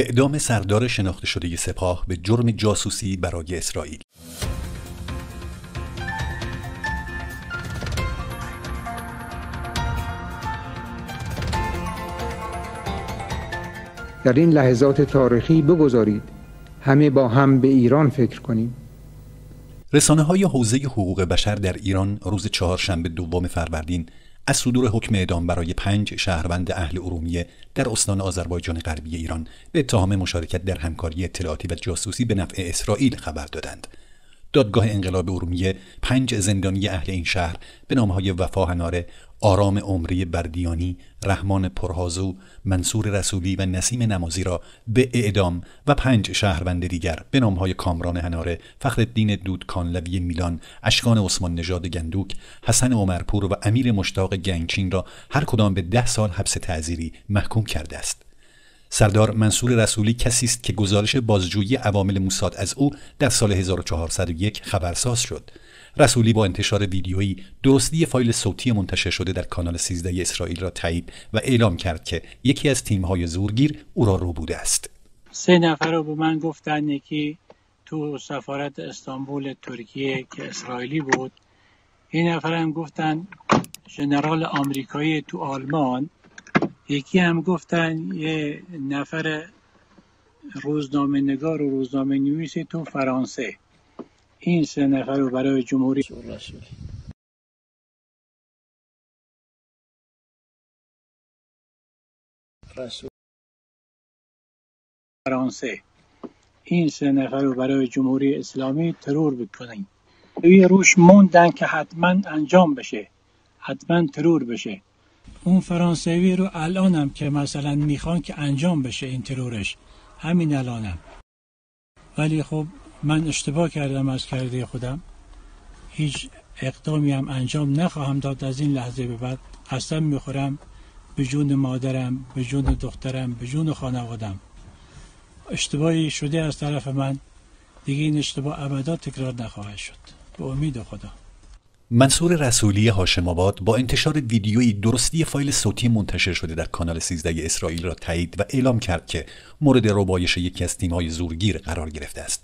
اعدام سردار شناخته شده سپاه به جرم جاسوسی برای اسرائیل در این لحظات تاریخی بگذارید همه با هم به ایران فکر کنیم رسانه های حوزه حقوق بشر در ایران روز چهارشنبه دوم فروردین از صدور حکم اعدام برای پنج شهروند اهل ارومیه در استان آذربایجان غربی ایران به اتهام مشارکت در همکاری اطلاعاتی و جاسوسی به نفع اسرائیل خبر دادند. دادگاه انقلاب ارومیه پنج زندانی اهل این شهر به نامهای وفا هناره، آرام عمری بردیانی، رحمان پرهازو، منصور رسولی و نسیم نمازی را به اعدام و پنج شهروند دیگر به نامهای کامران هناره، فخرالدین دود کانلوی میلان، اشکان عثمان نژاد گندوک، حسن عمرپور و امیر مشتاق گنگچین را هر کدام به ده سال حبس تعذیری محکوم کرده است. سردار منصور رسولی کسی است که گزارش بازجویی عوامل موساد از او در سال 1401 خبرساز شد. رسولی با انتشار ویدیویی درستی فایل صوتی منتشر شده در کانال 13 اسرائیل را تایید و اعلام کرد که یکی از تیم‌های زورگیر او را رو بوده است. سه نفر رو به من گفتن یکی تو سفارت استانبول ترکیه که اسرائیلی بود این نفر هم گفتن ژنرال آمریکایی تو آلمان یکی هم گفتن یه نفر روزنامه نگار و روزنامه نویس تو فرانسه این سه نفر رو برای جمهوری فرانسه این سه نفر رو برای جمهوری اسلامی ترور بکنین روی روش موندن که حتما انجام بشه حتما ترور بشه اون فرانسوی رو الانم که مثلا میخوان که انجام بشه این ترورش همین الانم ولی خب من اشتباه کردم از کرده خودم هیچ اقدامی هم انجام نخواهم داد از این لحظه به بعد قسم میخورم به جون مادرم به جون دخترم به جون خانوادم اشتباهی شده از طرف من دیگه این اشتباه ابدا تکرار نخواهد شد به امید خدا منصور رسولی هاشم آباد با انتشار ویدیویی درستی فایل صوتی منتشر شده در کانال 13 اسرائیل را تایید و اعلام کرد که مورد ربایش یکی از تیم‌های زورگیر قرار گرفته است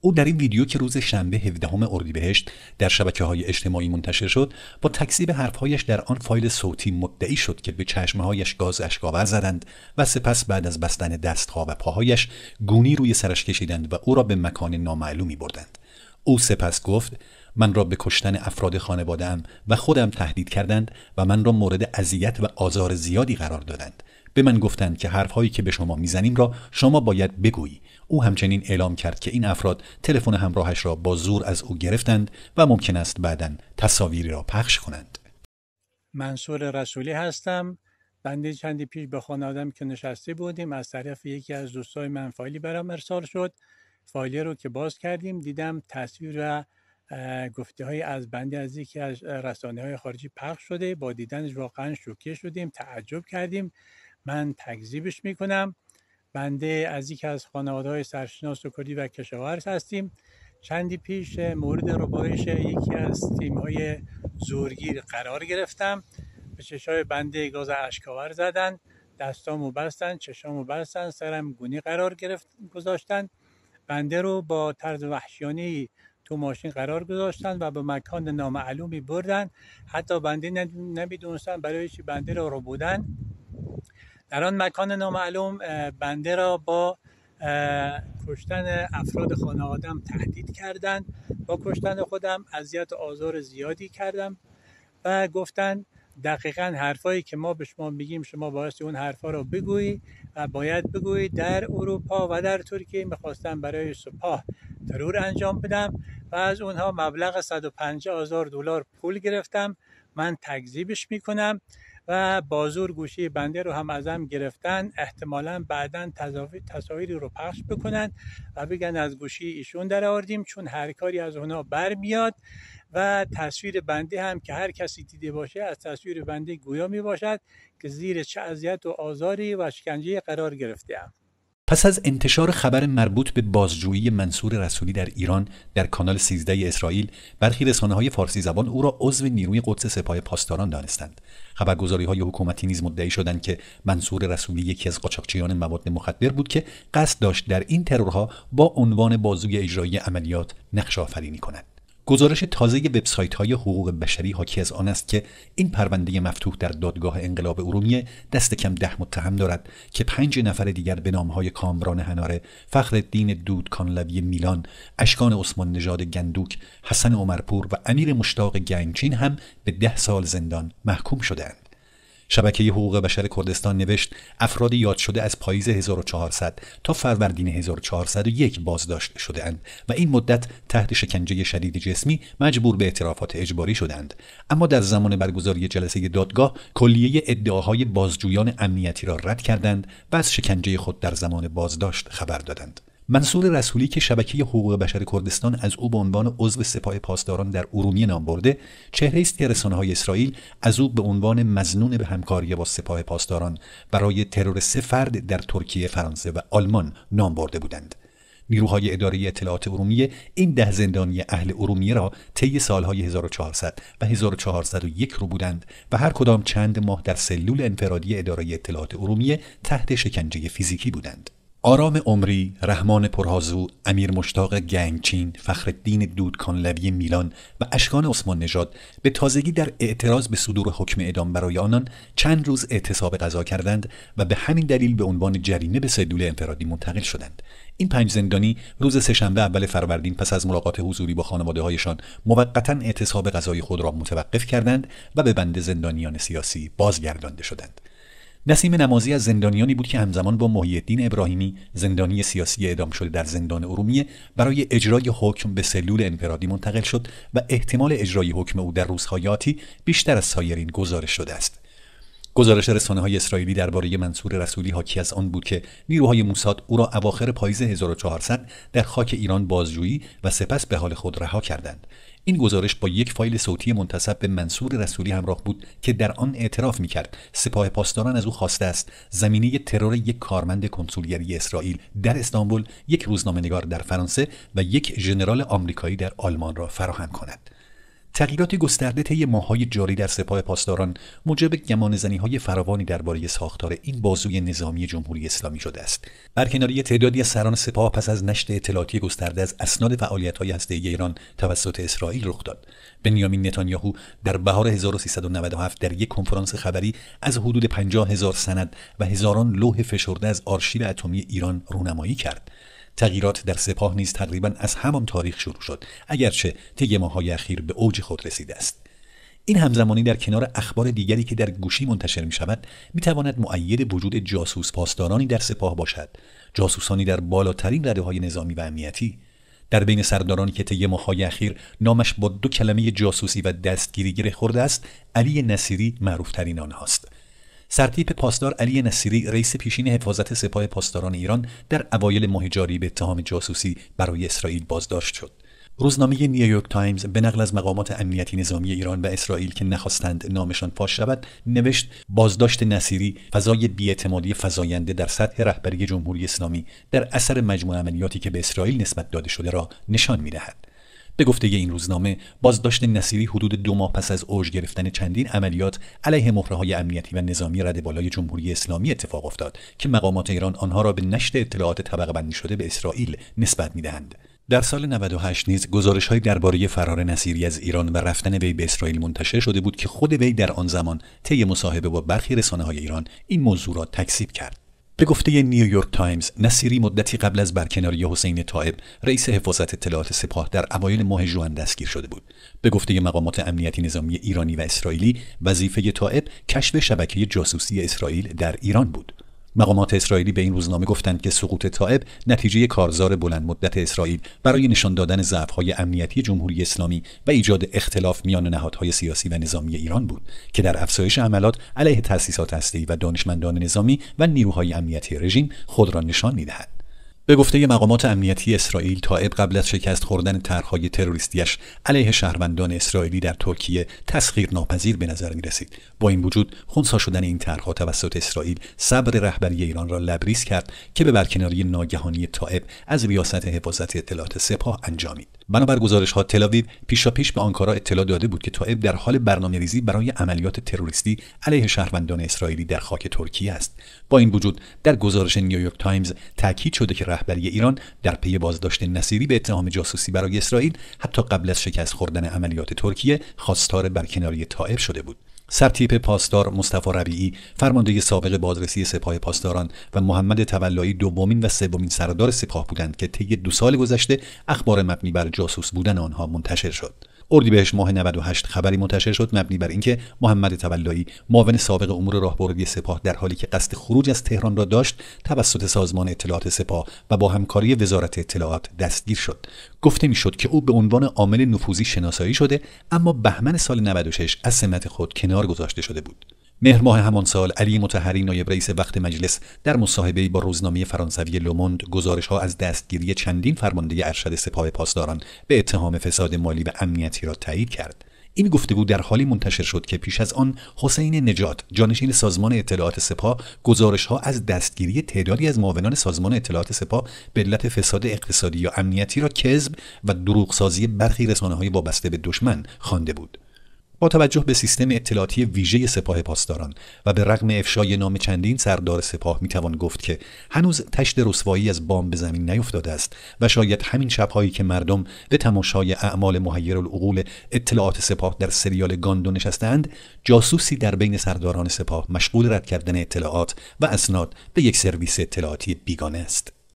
او در این ویدیو که روز شنبه 17 اردیبهشت در شبکه های اجتماعی منتشر شد با تکذیب حرفهایش در آن فایل صوتی مدعی شد که به چشمهایش گاز اشکاور زدند و سپس بعد از بستن دستها و پاهایش گونی روی سرش کشیدند و او را به مکان نامعلومی بردند او سپس گفت من را به کشتن افراد خانوادهام و خودم تهدید کردند و من را مورد اذیت و آزار زیادی قرار دادند به من گفتند که حرفهایی که به شما میزنیم را شما باید بگویی او همچنین اعلام کرد که این افراد تلفن همراهش را با زور از او گرفتند و ممکن است بعدا تصاویری را پخش کنند منصور رسولی هستم بنده چندی پیش به خانه آدم که نشسته بودیم از طرف یکی از دوستای من فایلی برام ارسال شد فایلی رو که باز کردیم دیدم تصویر و گفته های از بنده از یکی از رسانه های خارجی پخش شده با دیدنش واقعا شوکه شدیم تعجب کردیم من تکذیبش میکنم بنده از یکی از خانواده های سرشناس و کلی و کشاورز هستیم چندی پیش مورد ربایش یکی از تیم زورگیر قرار گرفتم به چشای بنده گاز اشکاور زدن دستامو بستن چشامو بستن سرم گونی قرار گرفت گذاشتن بنده رو با طرز وحشیانه تو ماشین قرار گذاشتن و به مکان نامعلومی بردن حتی بنده نمیدونستن برای چی بنده رو رو بودن در آن مکان نامعلوم بنده را با کشتن افراد خانوادم تهدید کردند با کشتن خودم اذیت و آزار زیادی کردم و گفتن دقیقا حرفایی که ما به شما میگیم شما باید اون حرفا رو بگویی و باید بگویی در اروپا و در ترکیه میخواستم برای سپاه ترور انجام بدم و از اونها مبلغ 150 هزار دلار پول گرفتم من تکذیبش میکنم و بازور گوشی بنده رو هم ازم گرفتن احتمالا بعدا تصاویری رو پخش بکنن و بگن از گوشی ایشون در آوردیم چون هر کاری از اونا بر و تصویر بنده هم که هر کسی دیده باشه از تصویر بنده گویا می باشد که زیر چه اذیت و آزاری و شکنجه قرار گرفته هم. پس از انتشار خبر مربوط به بازجویی منصور رسولی در ایران در کانال 13 اسرائیل برخی رسانه های فارسی زبان او را عضو نیروی قدس سپاه پاسداران دانستند خبرگزاری های حکومتی نیز مدعی شدند که منصور رسولی یکی از قاچاقچیان مواد مخدر بود که قصد داشت در این ترورها با عنوان بازوی اجرایی عملیات نقش آفرینی کند گزارش تازه وبسایت های حقوق بشری حاکی از آن است که این پرونده مفتوح در دادگاه انقلاب ارومیه دست کم ده متهم دارد که پنج نفر دیگر به های کامران هناره، دین دود کانلوی میلان، اشکان عثمان نژاد گندوک، حسن عمرپور و امیر مشتاق گنگچین هم به ده سال زندان محکوم شدند. شبکه حقوق بشر کردستان نوشت افراد یاد شده از پاییز 1400 تا فروردین 1401 بازداشت شده اند و این مدت تحت شکنجه شدید جسمی مجبور به اعترافات اجباری شدند اما در زمان برگزاری جلسه دادگاه کلیه ادعاهای بازجویان امنیتی را رد کردند و از شکنجه خود در زمان بازداشت خبر دادند منصور رسولی که شبکه حقوق بشر کردستان از او به عنوان عضو سپاه پاسداران در ارومیه نام برده چهره است که های اسرائیل از او به عنوان مزنون به همکاری با سپاه پاسداران برای ترور سه فرد در ترکیه فرانسه و آلمان نام برده بودند نیروهای اداره اطلاعات ارومیه این ده زندانی اهل ارومیه را طی سالهای 1400 و 1401 رو بودند و هر کدام چند ماه در سلول انفرادی اداره اطلاعات ارومیه تحت شکنجه فیزیکی بودند آرام عمری، رحمان پرهازو، امیر مشتاق گنگچین، فخردین دودکانلوی میلان و اشکان عثمان نژاد به تازگی در اعتراض به صدور حکم اعدام برای آنان چند روز اعتصاب قضا کردند و به همین دلیل به عنوان جریمه به سلول انفرادی منتقل شدند. این پنج زندانی روز سهشنبه اول فروردین پس از ملاقات حضوری با خانواده هایشان موقتا اعتصاب غذای خود را متوقف کردند و به بند زندانیان سیاسی بازگردانده شدند. نسیم نمازی از زندانیانی بود که همزمان با محیدین ابراهیمی زندانی سیاسی اعدام شده در زندان ارومیه برای اجرای حکم به سلول انفرادی منتقل شد و احتمال اجرای حکم او در روزهای آتی بیشتر از سایرین گزارش شده است گزارش رسانه های اسرائیلی درباره منصور رسولی حاکی از آن بود که نیروهای موساد او را اواخر پاییز 1400 در خاک ایران بازجویی و سپس به حال خود رها کردند این گزارش با یک فایل صوتی منتصب به منصور رسولی همراه بود که در آن اعتراف میکرد سپاه پاسداران از او خواسته است زمینه ترور یک کارمند کنسولگری اسرائیل در استانبول یک نگار در فرانسه و یک ژنرال آمریکایی در آلمان را فراهم کند تغییرات گسترده طی ماههای جاری در سپاه پاسداران موجب های فراوانی درباره ساختار این بازوی نظامی جمهوری اسلامی شده است برکناری تعدادی از سران سپاه پس از نشد اطلاعاتی گسترده از اسناد فعالیت‌های هسته‌ای ایران توسط اسرائیل رخ داد بنیامین نتانیاهو در بهار 1397 در یک کنفرانس خبری از حدود 50 هزار سند و هزاران لوح فشرده از آرشیو اتمی ایران رونمایی کرد تغییرات در سپاه نیز تقریبا از همان تاریخ شروع شد اگرچه طی ماههای اخیر به اوج خود رسیده است این همزمانی در کنار اخبار دیگری که در گوشی منتشر می شود می تواند معید وجود جاسوس پاسدارانی در سپاه باشد جاسوسانی در بالاترین رده های نظامی و امنیتی در بین سردارانی که طی ماههای اخیر نامش با دو کلمه جاسوسی و دستگیری گره خورده است علی نصیری معروفترین آنهاست سرتیپ پاسدار علی نصیری رئیس پیشین حفاظت سپاه پاسداران ایران در اوایل ماه جاری به اتهام جاسوسی برای اسرائیل بازداشت شد روزنامه نیویورک تایمز به نقل از مقامات امنیتی نظامی ایران و اسرائیل که نخواستند نامشان فاش شود نوشت بازداشت نصیری فضای بیاعتمادی فزاینده در سطح رهبری جمهوری اسلامی در اثر مجموع عملیاتی که به اسرائیل نسبت داده شده را نشان میدهد به ی این روزنامه بازداشت نصیری حدود دو ماه پس از اوج گرفتن چندین عملیات علیه های امنیتی و نظامی رد بالای جمهوری اسلامی اتفاق افتاد که مقامات ایران آنها را به نشت اطلاعات طبقه بندی شده به اسرائیل نسبت میدهند در سال 98 نیز گزارش های درباره فرار نصیری از ایران و رفتن وی به اسرائیل منتشر شده بود که خود وی در آن زمان طی مصاحبه با برخی رسانه های ایران این موضوع را تکذیب کرد به گفته نیویورک تایمز نصیری مدتی قبل از برکناری حسین طائب رئیس حفاظت اطلاعات سپاه در اوایل ماه ژوئن دستگیر شده بود به گفته مقامات امنیتی نظامی ایرانی و اسرائیلی وظیفه طائب کشف شبکه جاسوسی اسرائیل در ایران بود مقامات اسرائیلی به این روزنامه گفتند که سقوط طائب نتیجه کارزار بلند مدت اسرائیل برای نشان دادن ضعف‌های امنیتی جمهوری اسلامی و ایجاد اختلاف میان نهادهای سیاسی و نظامی ایران بود که در افزایش عملات علیه تأسیسات هسته‌ای و دانشمندان نظامی و نیروهای امنیتی رژیم خود را نشان میدهد به گفته مقامات امنیتی اسرائیل تائب قبل از شکست خوردن طرحهای تروریستیش علیه شهروندان اسرائیلی در ترکیه تسخیر ناپذیر به نظر می رسید با این وجود خونسا شدن این طرحها توسط اسرائیل صبر رهبری ایران را لبریز کرد که به برکناری ناگهانی تائب از ریاست حفاظت اطلاعات سپاه انجامید بنابر گزارش ها تلاویو پیش به آنکارا اطلاع داده بود که تائب در حال برنامه ریزی برای عملیات تروریستی علیه شهروندان اسرائیلی در خاک ترکیه است با این وجود در گزارش نیویورک تایمز تاکید شده که رهبری ایران در پی بازداشت نصیری به اتهام جاسوسی برای اسرائیل حتی قبل از شکست خوردن عملیات ترکیه خواستار برکناری تائب شده بود سرتیپ پاسدار مصطفی ربیعی فرمانده سابق بازرسی سپاه پاسداران و محمد تولایی دومین و سومین سردار سپاه بودند که طی دو سال گذشته اخبار مبنی بر جاسوس بودن آنها منتشر شد بهش ماه 98 خبری منتشر شد مبنی بر اینکه محمد تولایی معاون سابق امور راهبردی سپاه در حالی که قصد خروج از تهران را داشت توسط سازمان اطلاعات سپاه و با همکاری وزارت اطلاعات دستگیر شد گفته میشد که او به عنوان عامل نفوذی شناسایی شده اما بهمن سال 96 از سمت خود کنار گذاشته شده بود مهر ماه همان سال علی متحری نایب رئیس وقت مجلس در مصاحبه با روزنامه فرانسوی لوموند گزارش ها از دستگیری چندین فرمانده ارشد سپاه پاسداران به اتهام فساد مالی و امنیتی را تایید کرد این گفتگو در حالی منتشر شد که پیش از آن حسین نجات جانشین سازمان اطلاعات سپاه گزارش ها از دستگیری تعدادی از معاونان سازمان اطلاعات سپاه به علت فساد اقتصادی یا امنیتی را کذب و دروغسازی برخی رسانه وابسته به دشمن خوانده بود با توجه به سیستم اطلاعاتی ویژه سپاه پاسداران و به رغم افشای نام چندین سردار سپاه میتوان گفت که هنوز تشت رسوایی از بام به زمین نیفتاده است و شاید همین شبهایی که مردم به تماشای اعمال محیر العقول اطلاعات سپاه در سریال گاندو نشستند جاسوسی در بین سرداران سپاه مشغول رد کردن اطلاعات و اسناد به یک سرویس اطلاعاتی بیگانه است